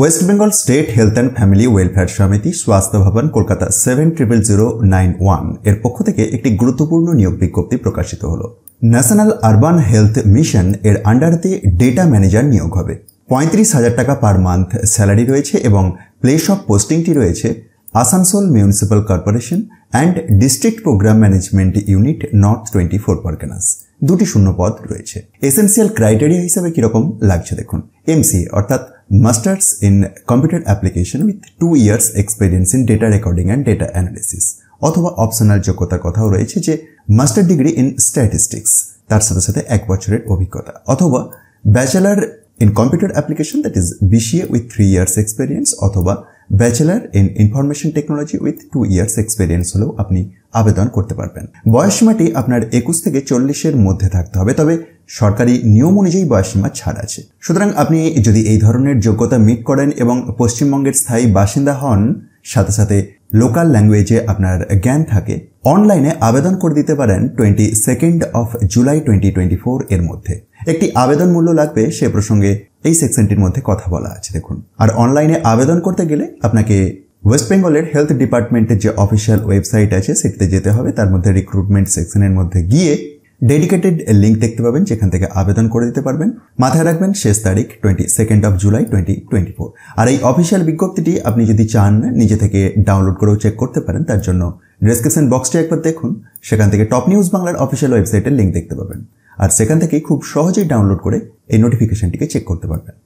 West Bengal State Health and Family Welfare সমিতি স্বাস্থ্য ভবন Kolkata seven triple zero nine one এর পক্ষ থেকে একটি গুরুত্বপূর্ণ নিয়োগ বিজ্ঞপ্তি প্রকাশিত হল ন্যাশনাল আরবান হেলথ মিশন এর আন্ডারতে ডেটা ম্যানেজার নিয়োগ হবে পঁয়ত্রিশ হাজার টাকা পার মান্থ স্যালারি রয়েছে এবং প্লেস অফ পোস্টিংটি রয়েছে Asansol municipal corporation and district programme management unit north twenty four Parganas দুটি শূন্য পদ রয়েছে এসেন্সিয়াল ক্রাইটেরিয়া হিসেবে কীরকম লাগছে দেখুন এমসিএ অর্থাৎ masters in computer application with 2 years experience in data recording and data analysis অথবা অপশনাল যোগ্যতার কথাও রয়েছে যে মাস্টার ডিগ্রি ইন স্ট্যাটিস্টিক্স তার সাথে সাথে এক বছরের অভিজ্ঞতা অথবা bachelor in computer application that is BCA with three years experience অথবা bachelor in information technology with two years experience হলেও আপনি আবেদন করতে পারবেন বয়সসীমাটি আপনার একুশ থেকে চল্লিশের মধ্যে থাকতে হবে তবে সরকারি নিয়ম অনুযায়ী বয়সীমা ছাড় আছে সুতরাং আপনি যদি এই ধরনের যোগ্যতা মিট করেন এবং পশ্চিমবঙ্গের স্থায়ী বাসিন্দা হন সাথে সাথে লোকাল ল্যাঙ্গুয়েজে আপনার জ্ঞান থাকে অনলাইনে আবেদন করে দিতে পারেন twenty second of July twenty twenty four এর মধ্যে একটি আবেদন মূল্য লাগবে সে প্রসঙ্গে এই সেকশনটির মধ্যে কথা বলা আছে দেখুন আর অনলাইনে আবেদন করতে গেলে আপনাকে ওয়েস্ট বেঙ্গলের হেলথ ডিপার্টমেন্টের যে অফিসিয়াল ওয়েবসাইট আছে সেটিতে যেতে হবে তার মধ্যে রিক্রুটমেন্ট সেকশনের মধ্যে গিয়ে ডেডিকেটেড লিঙ্ক দেখতে পাবেন যেখান থেকে আবেদন করে দিতে পারবেন মাথায় রাখবেন শেষ তারিখ twenty second of July twenty twenty four আর এই অফিসিয়াল বিজ্ঞপ্তিটি আপনি যদি চান নিজে থেকে ডাউনলোড করেও চেক করতে পারেন তার জন্য ডিসক্রিপশন বক্সটি একবার দেখুন সেখান থেকে টপ নিউজ বাংলার অফিসিয়াল ওয়েবসাইটের লিঙ্ক দেখতে পাবেন আর সেখান থেকে খুব সহজেই ডাউনলোড করে এই নোটিফিকেশনটিকে চেক করতে পারবেন